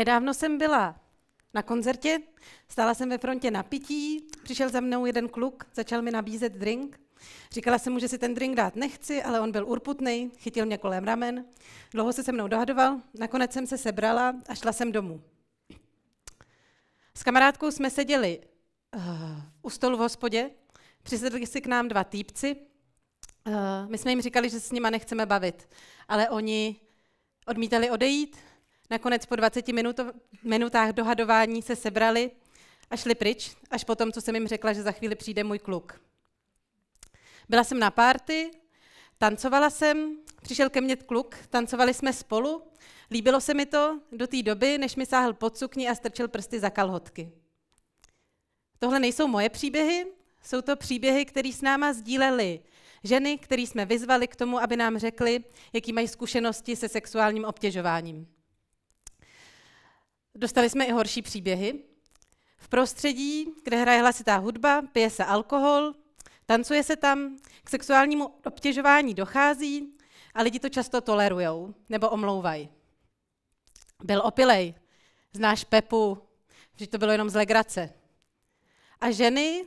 Nedávno jsem byla na koncertě, stála jsem ve frontě na pití, přišel za mnou jeden kluk, začal mi nabízet drink. Říkala jsem mu, že si ten drink dát nechci, ale on byl urputný, chytil mě kolem ramen. Dlouho se se mnou dohadoval, nakonec jsem se sebrala a šla jsem domů. S kamarádkou jsme seděli uh, u stolu v hospodě, přisedli si k nám dva týpci. Uh, my jsme jim říkali, že se s nima nechceme bavit, ale oni odmítali odejít, Nakonec po 20 minuto, minutách dohadování se sebrali a šli pryč, až po tom, co jsem jim řekla, že za chvíli přijde můj kluk. Byla jsem na párty, tancovala jsem, přišel ke mně kluk, tancovali jsme spolu, líbilo se mi to do té doby, než mi sáhl pod sukni a strčil prsty za kalhotky. Tohle nejsou moje příběhy, jsou to příběhy, které s náma sdíleli ženy, které jsme vyzvali k tomu, aby nám řekli, jaký mají zkušenosti se sexuálním obtěžováním. Dostali jsme i horší příběhy. V prostředí, kde hraje hlasitá hudba, pije se alkohol, tancuje se tam, k sexuálnímu obtěžování dochází a lidi to často tolerujou nebo omlouvají. Byl opilej, znáš Pepu, že to bylo jenom z legrace. A ženy,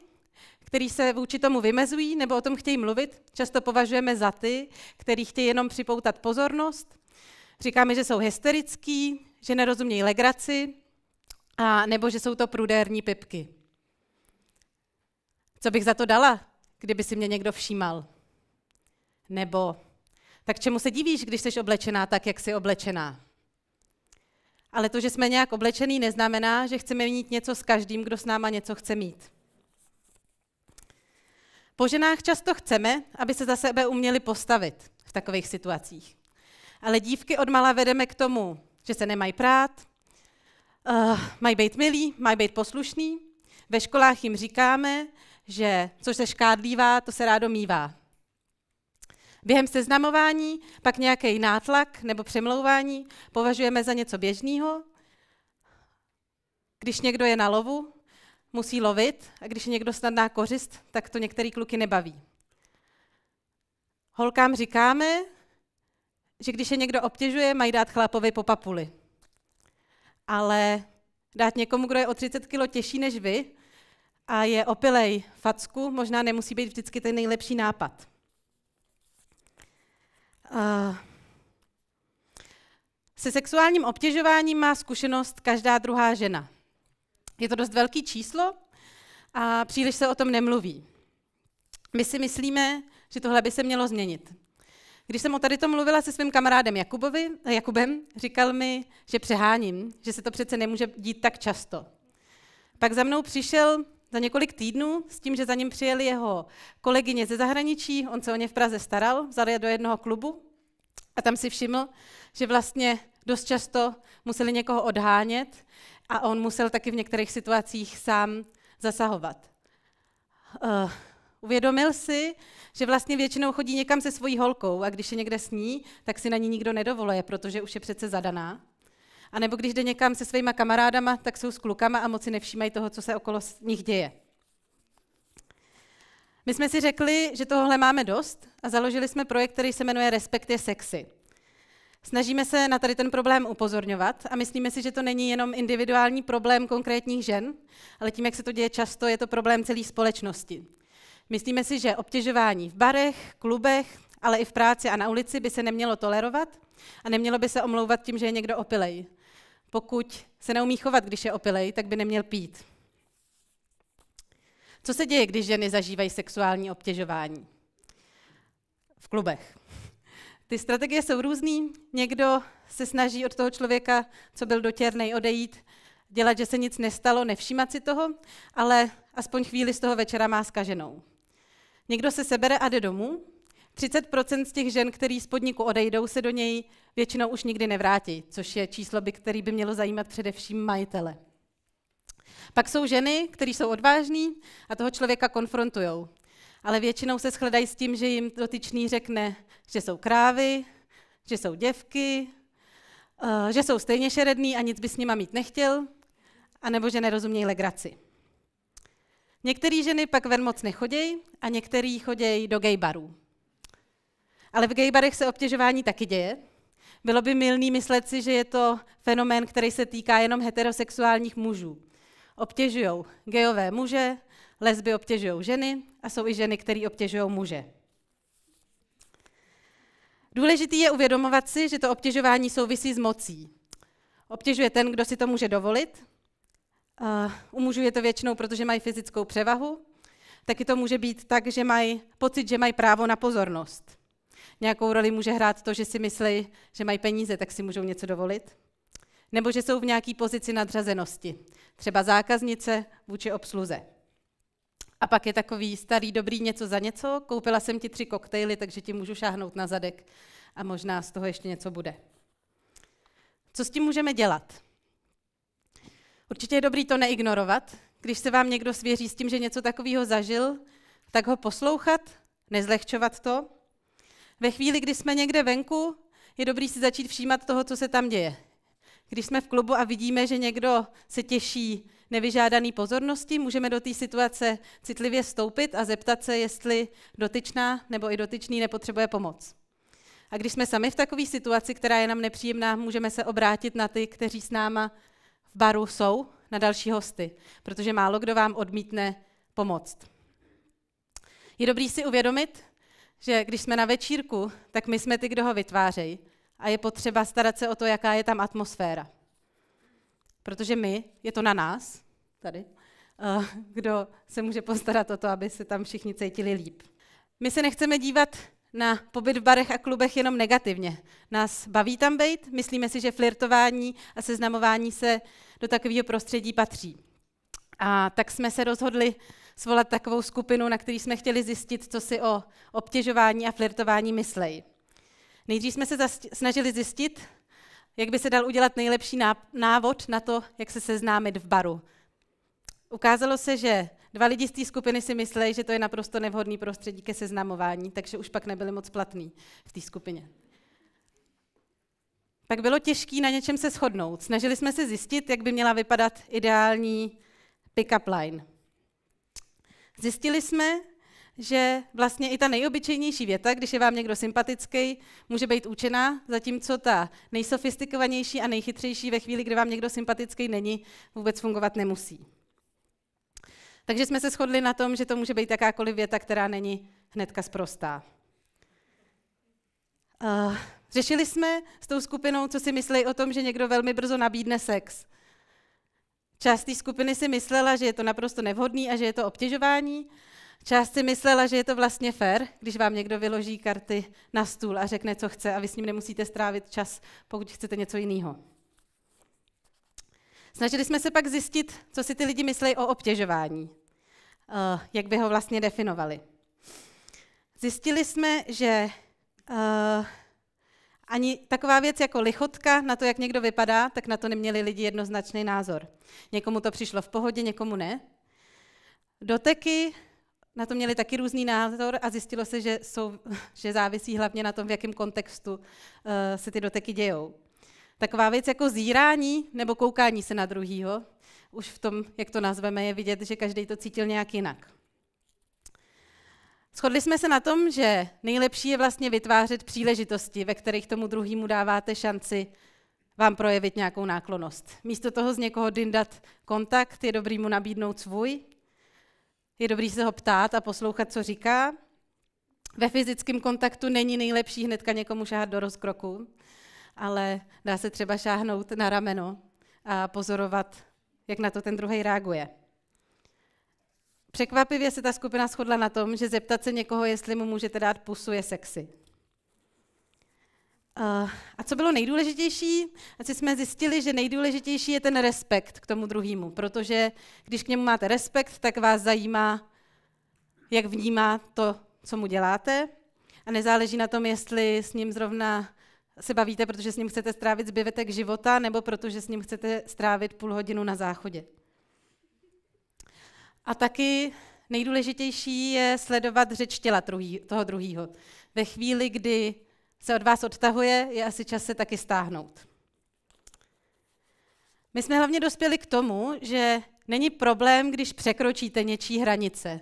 který se vůči tomu vymezují nebo o tom chtějí mluvit, často považujeme za ty, který chtějí jenom připoutat pozornost. Říkáme, že jsou hysterický, že nerozumějí legraci, a nebo že jsou to prudérní pipky. Co bych za to dala, kdyby si mě někdo všímal? Nebo tak čemu se divíš, když jsi oblečená tak, jak jsi oblečená? Ale to, že jsme nějak oblečený, neznamená, že chceme mít něco s každým, kdo s náma něco chce mít. Po ženách často chceme, aby se za sebe uměli postavit v takových situacích. Ale dívky odmala vedeme k tomu, že se nemají prát, uh, mají být milí, mají být poslušní. Ve školách jim říkáme, že co se škádlívá, to se rádo mívá. Během seznamování pak nějaký nátlak nebo přemlouvání považujeme za něco běžného. Když někdo je na lovu, musí lovit a když je někdo snadná kořist, tak to některý kluky nebaví. Holkám říkáme, že když je někdo obtěžuje, mají dát chlapovi po papuli. Ale dát někomu, kdo je o 30 kg těžší než vy a je opilej facku, možná nemusí být vždycky ten nejlepší nápad. se sexuálním obtěžováním má zkušenost každá druhá žena. Je to dost velký číslo a příliš se o tom nemluví. My si myslíme, že tohle by se mělo změnit. Když jsem o tady to mluvila se svým kamarádem Jakubovi, Jakubem, říkal mi, že přeháním, že se to přece nemůže dít tak často. Pak za mnou přišel za několik týdnů s tím, že za ním přijeli jeho kolegyně ze zahraničí, on se o ně v Praze staral, vzal je do jednoho klubu a tam si všiml, že vlastně dost často museli někoho odhánět a on musel taky v některých situacích sám zasahovat. Uh, Uvědomil si, že vlastně většinou chodí někam se svojí holkou a když je někde s ní, tak si na ní nikdo nedovoluje, protože už je přece zadaná. A nebo když jde někam se svýma kamarádama, tak jsou s klukama a moc si nevšímají toho, co se okolo nich děje. My jsme si řekli, že tohle máme dost a založili jsme projekt, který se jmenuje Respekt je sexy. Snažíme se na tady ten problém upozorňovat a myslíme si, že to není jenom individuální problém konkrétních žen, ale tím, jak se to děje často, je to problém celé společnosti. Myslíme si, že obtěžování v barech, klubech, ale i v práci a na ulici by se nemělo tolerovat a nemělo by se omlouvat tím, že je někdo opilej. Pokud se neumí chovat, když je opilej, tak by neměl pít. Co se děje, když ženy zažívají sexuální obtěžování? V klubech. Ty strategie jsou různý. Někdo se snaží od toho člověka, co byl dotěrnej, odejít, dělat, že se nic nestalo, nevšímat si toho, ale aspoň chvíli z toho večera má s Někdo se sebere a jde domů, 30% z těch žen, který z podniku odejdou, se do něj většinou už nikdy nevrátí, což je číslo, by, který by mělo zajímat především majitele. Pak jsou ženy, které jsou odvážné a toho člověka konfrontují. Ale většinou se shledají s tím, že jim dotyčný řekne, že jsou krávy, že jsou děvky, eh, že jsou stejně šeredný a nic by s nima mít nechtěl, anebo že nerozumějí legraci. Některé ženy pak ven moc nechodějí a některé chodějí do gejbarů. Ale v gejbarech se obtěžování taky děje. Bylo by milný myslet si, že je to fenomén, který se týká jenom heterosexuálních mužů. Obtěžují gejové muže, lesby obtěžují ženy a jsou i ženy, které obtěžují muže. Důležitý je uvědomovat si, že to obtěžování souvisí s mocí. Obtěžuje ten, kdo si to může dovolit, u mužů je to většinou, protože mají fyzickou převahu, taky to může být tak, že mají pocit, že mají právo na pozornost. Nějakou roli může hrát to, že si myslí, že mají peníze, tak si můžou něco dovolit. Nebo že jsou v nějaké pozici nadřazenosti, třeba zákaznice vůči obsluze. A pak je takový starý dobrý něco za něco, koupila jsem ti tři koktejly, takže ti můžu šáhnout na zadek a možná z toho ještě něco bude. Co s tím můžeme dělat? Určitě je dobrý to neignorovat. Když se vám někdo svěří s tím, že něco takového zažil, tak ho poslouchat, nezlehčovat to. Ve chvíli, kdy jsme někde venku, je dobrý si začít všímat toho, co se tam děje. Když jsme v klubu a vidíme, že někdo se těší nevyžádaný pozornosti, můžeme do té situace citlivě vstoupit a zeptat se, jestli dotyčná nebo i dotyčný nepotřebuje pomoc. A když jsme sami v takové situaci, která je nám nepříjemná, můžeme se obrátit na ty, kteří s náma v baru jsou na další hosty, protože málo kdo vám odmítne pomoct. Je dobrý si uvědomit, že když jsme na večírku, tak my jsme ty, kdo ho vytvářejí. A je potřeba starat se o to, jaká je tam atmosféra. Protože my, je to na nás, tady, eh, kdo se může postarat o to, aby se tam všichni cítili líp. My se nechceme dívat na pobyt v barech a klubech jenom negativně. Nás baví tam být, myslíme si, že flirtování a seznamování se do takového prostředí patří. A tak jsme se rozhodli svolat takovou skupinu, na který jsme chtěli zjistit, co si o obtěžování a flirtování myslej. Nejdřív jsme se snažili zjistit, jak by se dal udělat nejlepší návod na to, jak se seznámit v baru. Ukázalo se, že Dva lidi z té skupiny si myslí, že to je naprosto nevhodný prostředí ke seznamování, takže už pak nebyli moc platný v té skupině. Pak bylo těžké na něčem se shodnout. Snažili jsme se zjistit, jak by měla vypadat ideální pick-up line. Zjistili jsme, že vlastně i ta nejobyčejnější věta, když je vám někdo sympatický, může být účená, zatímco ta nejsofistikovanější a nejchytřejší ve chvíli, kdy vám někdo sympatický není, vůbec fungovat nemusí. Takže jsme se shodli na tom, že to může být jakákoliv věta, která není hnedka zprostá. Uh, eh, řešili jsme s tou skupinou, co si myslí o tom, že někdo velmi brzo nabídne sex. Část té skupiny si myslela, že je to naprosto nevhodný a že je to obtěžování. Část si myslela, že je to vlastně fair, když vám někdo vyloží karty na stůl a řekne, co chce a vy s ním nemusíte strávit čas, pokud chcete něco jiného. Snažili jsme se pak zjistit, co si ty lidi myslí o obtěžování, eh, jak by ho vlastně definovali. Zjistili jsme, že eh, ani taková věc jako lichotka na to, jak někdo vypadá, tak na to neměli lidi jednoznačný názor. Někomu to přišlo v pohodě, někomu ne. Doteky na to měli taky různý názor a zjistilo se, že, jsou, že závisí hlavně na tom, v jakém kontextu uh, se ty doteky dějou. Taková věc jako zírání nebo koukání se na druhýho, už v tom, jak to nazveme, je vidět, že každý to cítil nějak jinak. Shodli jsme se na tom, že nejlepší je vlastně vytvářet příležitosti, ve kterých tomu druhému dáváte šanci vám projevit nějakou náklonost. Místo toho z někoho dindat kontakt, je dobrý mu nabídnout svůj, je dobrý se ho ptát a poslouchat, co říká. Ve fyzickém kontaktu není nejlepší hnedka někomu šáhat do rozkroku, ale dá se třeba šáhnout na rameno a pozorovat, jak na to ten druhý reaguje. Překvapivě se ta skupina shodla na tom, že zeptat se někoho, jestli mu můžete dát pusu, je sexy. Eh, a co bylo nejdůležitější? Asi jsme zjistili, že nejdůležitější je ten respekt k tomu druhému, protože když k němu máte respekt, tak vás zajímá, jak vnímá to, co mu děláte. A nezáleží na tom, jestli s ním zrovna se bavíte, protože s ním chcete strávit zbytek života, nebo protože s ním chcete strávit půl hodinu na záchodě. A taky nejdůležitější je sledovat řeč těla druhý, toho druhého. Ve chvíli, kdy se od vás odtahuje, je asi čas se taky stáhnout. My jsme hlavně dospěli k tomu, že není problém, když překročíte něčí hranice,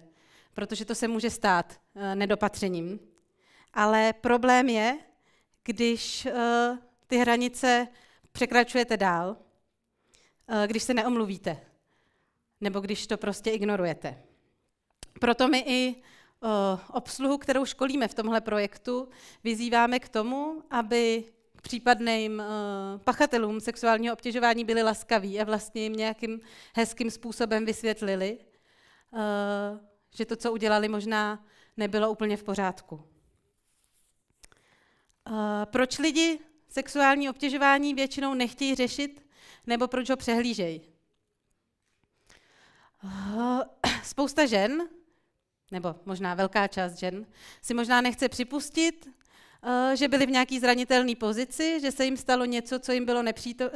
protože to se může stát eh, nedopatřením. Ale problém je, když eh, ty hranice překračujete dál, eh, když se neomluvíte, nebo když to prostě ignorujete. Proto my i eh, obsluhu, kterou školíme v tomhle projektu, vyzýváme k tomu, aby k případným pachatelům sexuálního obtěžování byli laskaví a vlastně jim nějakým hezkým způsobem vysvětlili, že to, co udělali, možná nebylo úplně v pořádku proč lidi sexuální obtěžování většinou nechtějí řešit nebo proč ho přehlížejí. Spousta žen, nebo možná velká část žen, si možná nechce připustit, eh, že byli v nějaké zranitelné pozici, že se jim stalo něco, co jim bylo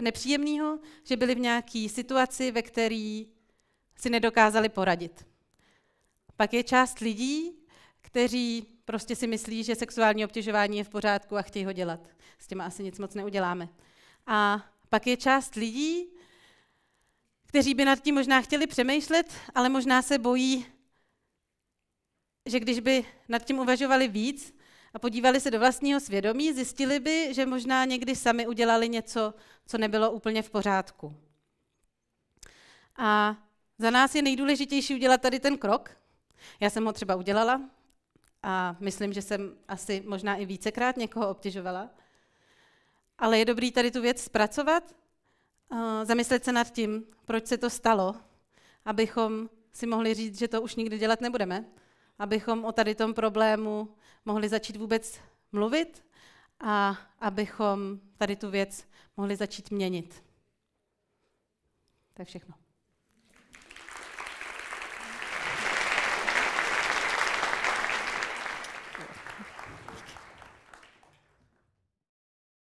nepříjemného, že byli v nějaké situaci, ve které si nedokázali poradit. Pak je část lidí, kteří prostě si myslí, že sexuální obtěžování je v pořádku a chtějí ho dělat. S těma asi nic moc neuděláme. A pak je část lidí, kteří by nad tím možná chtěli přemýšlet, ale možná se bojí, že když by nad tím uvažovali víc a podívali se do vlastního svědomí, zjistili by, že možná někdy sami udělali něco, co nebylo úplně v pořádku. A za nás je nejdůležitější udělat tady ten krok. Já jsem ho třeba udělala, a myslím, že jsem asi možná i vícekrát někoho obtěžovala. Ale je dobrý tady tu věc zpracovat, eh, zamyslet se nad tím, proč se to stalo, abychom si mohli říct, že to už nikdy dělat nebudeme, abychom o tady tom problému mohli začít vůbec mluvit a abychom tady tu věc mohli začít měnit. To je všechno.